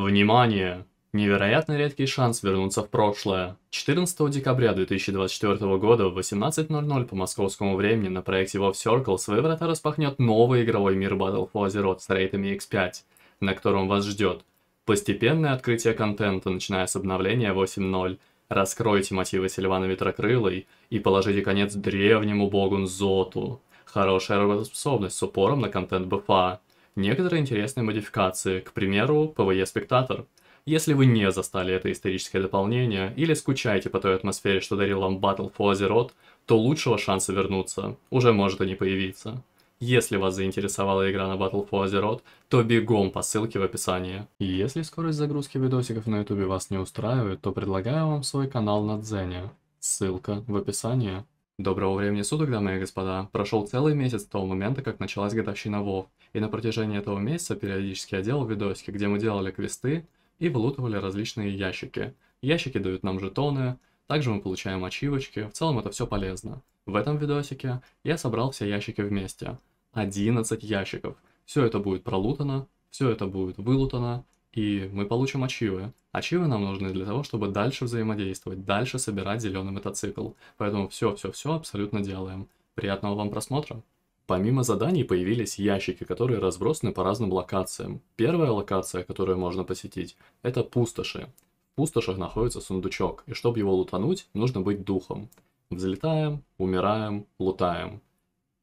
Внимание! Невероятно редкий шанс вернуться в прошлое. 14 декабря 2024 года в 18.00 по московскому времени на проекте Wolf Circle свои врата распахнет новый игровой мир Battle for Azeroth с рейтами X5, на котором вас ждет постепенное открытие контента, начиная с обновления 8.0, раскройте мотивы Сильвана Ветрокрылой и положите конец древнему богу Зоту. Хорошая работоспособность с упором на контент БФА некоторые интересные модификации, к примеру, PvE Спектатор. Если вы не застали это историческое дополнение или скучаете по той атмосфере, что дарил вам Battle for Azeroth, то лучшего шанса вернуться уже может и не появиться. Если вас заинтересовала игра на Battle for Azeroth, то бегом по ссылке в описании. Если скорость загрузки видосиков на ютубе вас не устраивает, то предлагаю вам свой канал на Дзене. Ссылка в описании. Доброго времени суток, дамы и господа. Прошел целый месяц с того момента, как началась годовщина Вов, и на протяжении этого месяца периодически я делал видосики, где мы делали квесты и вылутывали различные ящики. Ящики дают нам жетоны, также мы получаем ачивочки, в целом это все полезно. В этом видосике я собрал все ящики вместе. 11 ящиков. Все это будет пролутано, все это будет вылутано, и мы получим ачивы. Ачивы нам нужны для того, чтобы дальше взаимодействовать, дальше собирать зеленый мотоцикл. Поэтому все-все-все абсолютно делаем. Приятного вам просмотра! Помимо заданий появились ящики, которые разбросаны по разным локациям. Первая локация, которую можно посетить, это пустоши. В пустошах находится сундучок, и чтобы его лутануть, нужно быть духом. Взлетаем, умираем, лутаем.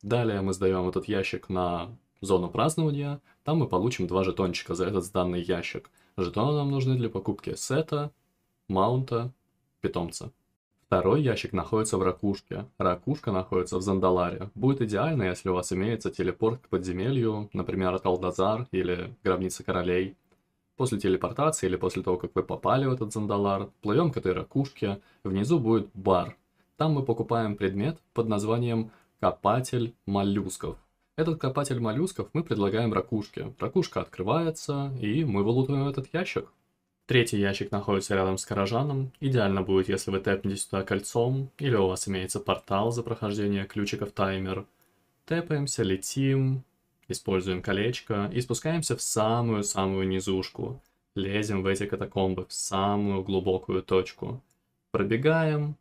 Далее мы сдаем этот ящик на зону празднования, там мы получим два жетончика за этот сданный ящик. Жетоны нам нужны для покупки сета, маунта, питомца. Второй ящик находится в ракушке. Ракушка находится в Зандаларе. Будет идеально, если у вас имеется телепорт к подземелью, например, от Алдазар или Гробница Королей. После телепортации или после того, как вы попали в этот Зандалар, плывем к этой ракушке, внизу будет бар. Там мы покупаем предмет под названием «Копатель моллюсков». Этот копатель моллюсков мы предлагаем ракушке. Ракушка открывается, и мы вылутываем этот ящик. Третий ящик находится рядом с горожаном. Идеально будет, если вы тэпнете сюда кольцом, или у вас имеется портал за прохождение ключиков таймер. Тэпаемся, летим, используем колечко и спускаемся в самую-самую низушку. Лезем в эти катакомбы, в самую глубокую точку. Пробегаем,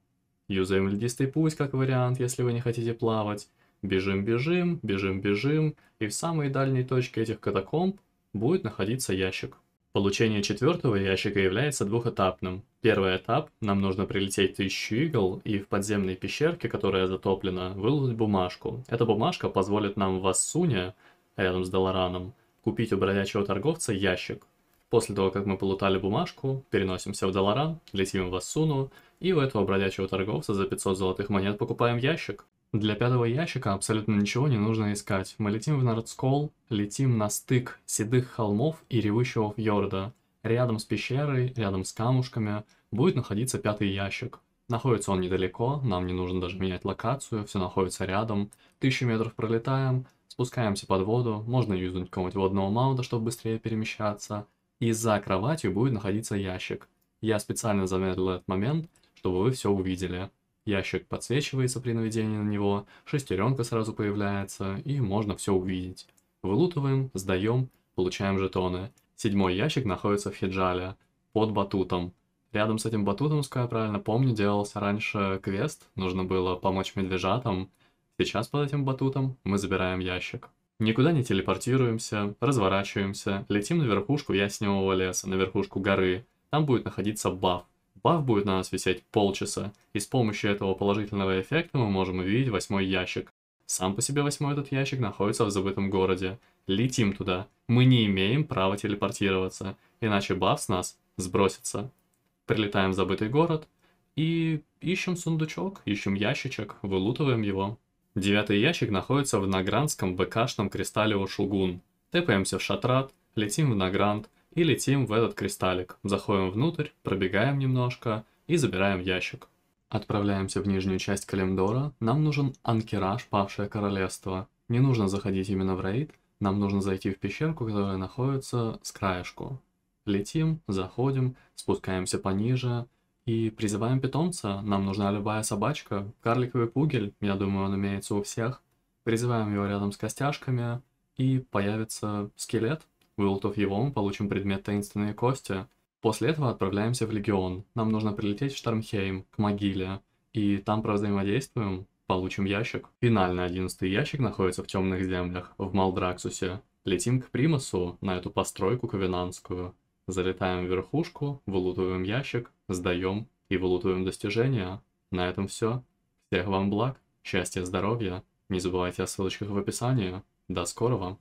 юзаем льдистый путь как вариант, если вы не хотите плавать. Бежим, бежим, бежим, бежим, и в самой дальней точке этих катакомб будет находиться ящик. Получение четвертого ящика является двухэтапным. Первый этап – нам нужно прилететь тысячу игл и в подземной пещерке, которая затоплена, выложить бумажку. Эта бумажка позволит нам в Ассуне, рядом с Долораном, купить у бродячего торговца ящик. После того, как мы полутали бумажку, переносимся в Долоран, летим в Ассуну, и у этого бродячего торговца за 500 золотых монет покупаем ящик. Для пятого ящика абсолютно ничего не нужно искать. Мы летим в Нордскол, летим на стык седых холмов и ревущего фьорда. Рядом с пещерой, рядом с камушками будет находиться пятый ящик. Находится он недалеко, нам не нужно даже менять локацию, все находится рядом. Тысячу метров пролетаем, спускаемся под воду, можно юзнуть кого-нибудь водного маунта, чтобы быстрее перемещаться. И за кроватью будет находиться ящик. Я специально замедлил этот момент, чтобы вы все увидели. Ящик подсвечивается при наведении на него, шестеренка сразу появляется, и можно все увидеть. Вылутываем, сдаем, получаем жетоны. Седьмой ящик находится в хиджале, под батутом. Рядом с этим батутом, если я правильно помню, делался раньше квест, нужно было помочь медвежатам. Сейчас под этим батутом мы забираем ящик. Никуда не телепортируемся, разворачиваемся, летим на верхушку ясневого леса, на верхушку горы. Там будет находиться баф. Баф будет на нас висеть полчаса, и с помощью этого положительного эффекта мы можем увидеть восьмой ящик. Сам по себе восьмой этот ящик находится в забытом городе. Летим туда. Мы не имеем права телепортироваться, иначе баф с нас сбросится. Прилетаем в забытый город и ищем сундучок, ищем ящичек, вылутываем его. Девятый ящик находится в Награндском БКшном кристалле Ушугун. Тэпаемся в Шатрат, летим в Награнд, и летим в этот кристаллик. Заходим внутрь, пробегаем немножко и забираем ящик. Отправляемся в нижнюю часть Калимдора. Нам нужен анкераж Павшее Королевство. Не нужно заходить именно в рейд, нам нужно зайти в пещерку, которая находится с краешку. Летим, заходим, спускаемся пониже и призываем питомца. Нам нужна любая собачка, карликовый пугель, я думаю, он имеется у всех. Призываем его рядом с костяшками и появится скелет, Вылутав его, мы получим предмет «Таинственные кости». После этого отправляемся в Легион. Нам нужно прилететь в штормхейм к могиле. И там провзаимодействуем, получим ящик. Финальный одиннадцатый ящик находится в Темных Землях, в Малдраксусе. Летим к Примасу, на эту постройку ковенанскую. Залетаем в верхушку, вылутываем ящик, сдаем и вылутываем достижения. На этом все. Всех вам благ, счастья, здоровья. Не забывайте о ссылочках в описании. До скорого!